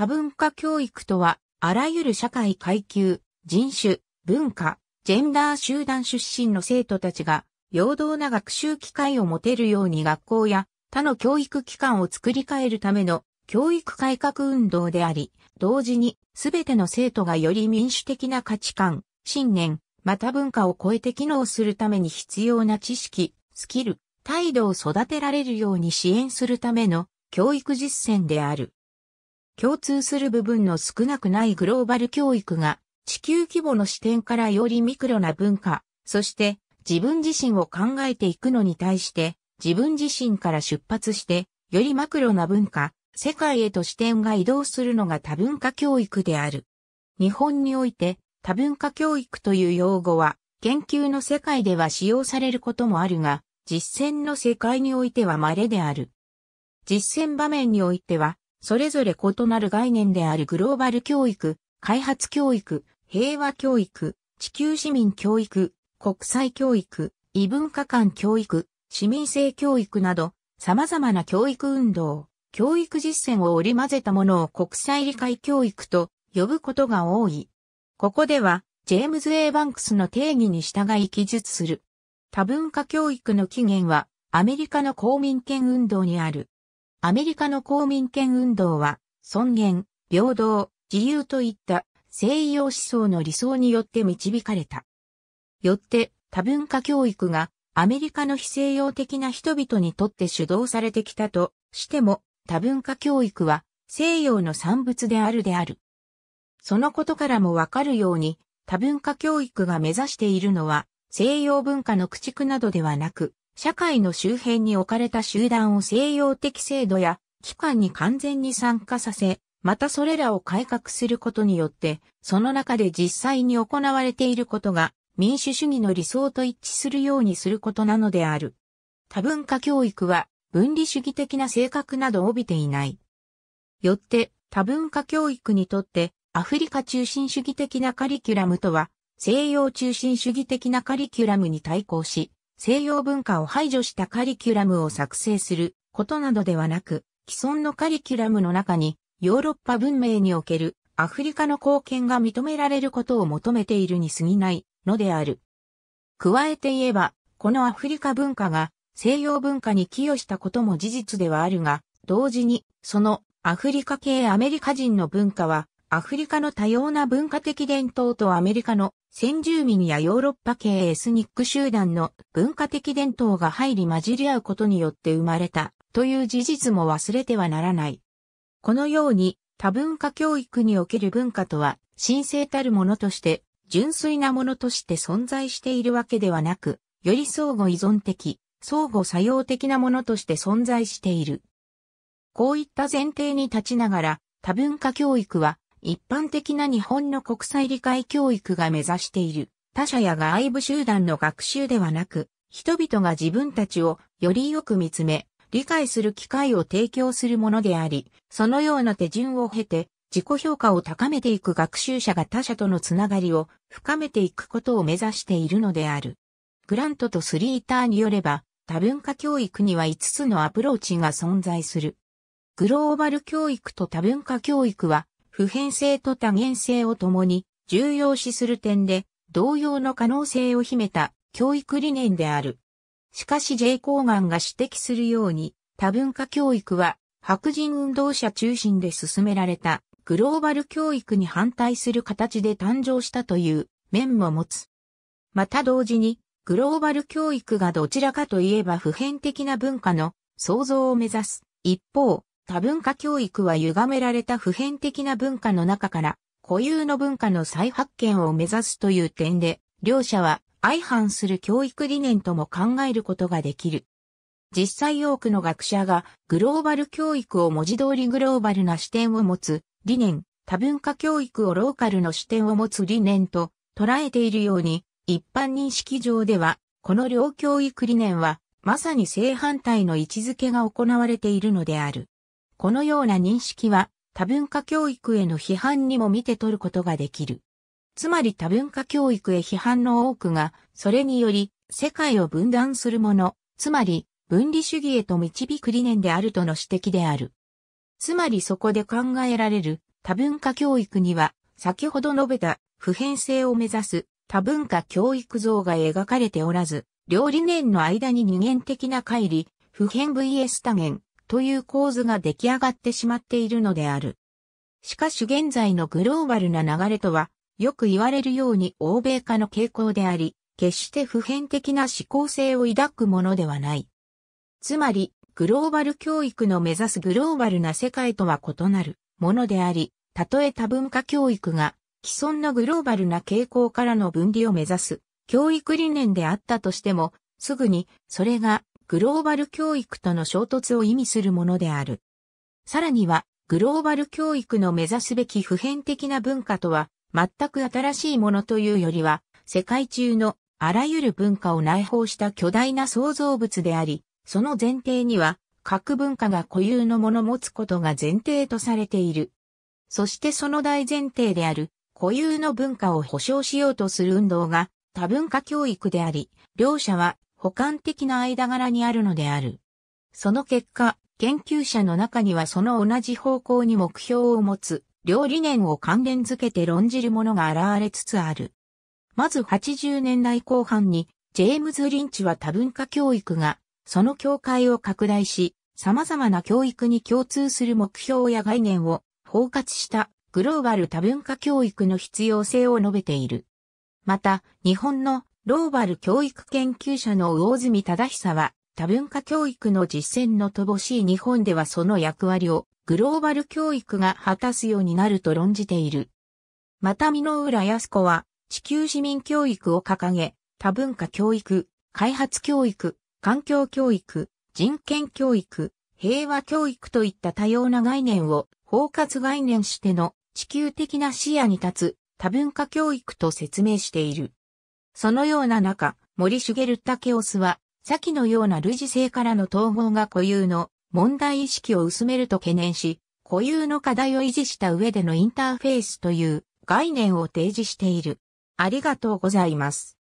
多文化教育とは、あらゆる社会階級、人種、文化、ジェンダー集団出身の生徒たちが、平等な学習機会を持てるように学校や他の教育機関を作り変えるための教育改革運動であり、同時に全ての生徒がより民主的な価値観、信念、また文化を超えて機能するために必要な知識、スキル、態度を育てられるように支援するための教育実践である。共通する部分の少なくないグローバル教育が、地球規模の視点からよりミクロな文化、そして自分自身を考えていくのに対して、自分自身から出発して、よりマクロな文化、世界へと視点が移動するのが多文化教育である。日本において多文化教育という用語は研究の世界では使用されることもあるが、実践の世界においては稀である。実践場面においてはそれぞれ異なる概念であるグローバル教育、開発教育、平和教育、地球市民教育、国際教育、異文化間教育、市民性教育など、様々な教育運動、教育実践を織り交ぜたものを国際理解教育と呼ぶことが多い。ここでは、ジェームズ・エ A・ バンクスの定義に従い記述する。多文化教育の起源は、アメリカの公民権運動にある。アメリカの公民権運動は、尊厳、平等、自由といった西洋思想の理想によって導かれた。よって多文化教育がアメリカの非西洋的な人々にとって主導されてきたとしても多文化教育は西洋の産物であるである。そのことからもわかるように多文化教育が目指しているのは西洋文化の駆逐などではなく社会の周辺に置かれた集団を西洋的制度や機関に完全に参加させ、またそれらを改革することによって、その中で実際に行われていることが民主主義の理想と一致するようにすることなのである。多文化教育は分離主義的な性格などを帯びていない。よって多文化教育にとってアフリカ中心主義的なカリキュラムとは西洋中心主義的なカリキュラムに対抗し、西洋文化を排除したカリキュラムを作成することなどではなく、既存のカリキュラムの中にヨーロッパ文明におけるアフリカの貢献が認められることを求めているに過ぎないのである。加えて言えば、このアフリカ文化が西洋文化に寄与したことも事実ではあるが、同時にそのアフリカ系アメリカ人の文化はアフリカの多様な文化的伝統とアメリカの先住民やヨーロッパ系エスニック集団の文化的伝統が入り混じり合うことによって生まれたという事実も忘れてはならない。このように多文化教育における文化とは神聖たるものとして純粋なものとして存在しているわけではなく、より相互依存的、相互作用的なものとして存在している。こういった前提に立ちながら多文化教育は一般的な日本の国際理解教育が目指している、他者や外部集団の学習ではなく、人々が自分たちをよりよく見つめ、理解する機会を提供するものであり、そのような手順を経て、自己評価を高めていく学習者が他者とのつながりを深めていくことを目指しているのである。グラントとスリーターによれば、多文化教育には5つのアプローチが存在する。グローバル教育と多文化教育は普遍性と多元性を共に重要視する点で、同様の可能性を秘めた教育理念である。しかし J. コーガンが指摘するように、多文化教育は白人運動者中心で進められたグローバル教育に反対する形で誕生したという面も持つ。また同時に、グローバル教育がどちらかといえば普遍的な文化の創造を目指す。一方、多文化教育は歪められた普遍的な文化の中から固有の文化の再発見を目指すという点で、両者は相反する教育理念とも考えることができる。実際多くの学者がグローバル教育を文字通りグローバルな視点を持つ理念、多文化教育をローカルの視点を持つ理念と捉えているように、一般認識上では、この両教育理念はまさに正反対の位置づけが行われているのである。このような認識は多文化教育への批判にも見て取ることができる。つまり多文化教育へ批判の多くが、それにより世界を分断するもの、つまり分離主義へと導く理念であるとの指摘である。つまりそこで考えられる多文化教育には、先ほど述べた普遍性を目指す多文化教育像が描かれておらず、両理念の間に二元的な乖離、普遍 vs 多元、という構図が出来上がってしまっているのである。しかし現在のグローバルな流れとは、よく言われるように欧米化の傾向であり、決して普遍的な思考性を抱くものではない。つまり、グローバル教育の目指すグローバルな世界とは異なるものであり、たとえ多文化教育が既存のグローバルな傾向からの分離を目指す教育理念であったとしても、すぐにそれがグローバル教育との衝突を意味するものである。さらには、グローバル教育の目指すべき普遍的な文化とは、全く新しいものというよりは、世界中のあらゆる文化を内包した巨大な創造物であり、その前提には、各文化が固有のもの持つことが前提とされている。そしてその大前提である、固有の文化を保障しようとする運動が、多文化教育であり、両者は補完的な間柄にあるのである。その結果、研究者の中にはその同じ方向に目標を持つ、両理念を関連づけて論じるものが現れつつある。まず80年代後半に、ジェームズ・リンチは多文化教育が、その境界を拡大し、様々な教育に共通する目標や概念を包括したグローバル多文化教育の必要性を述べている。また、日本のローバル教育研究者の魚住忠久は、多文化教育の実践の乏しい日本ではその役割をグローバル教育が果たすようになると論じている。また美濃浦康子は地球市民教育を掲げ、多文化教育、開発教育、環境教育、人権教育、平和教育といった多様な概念を包括概念しての地球的な視野に立つ多文化教育と説明している。そのような中、森茂武オスは、先のような類似性からの統合が固有の問題意識を薄めると懸念し、固有の課題を維持した上でのインターフェースという概念を提示している。ありがとうございます。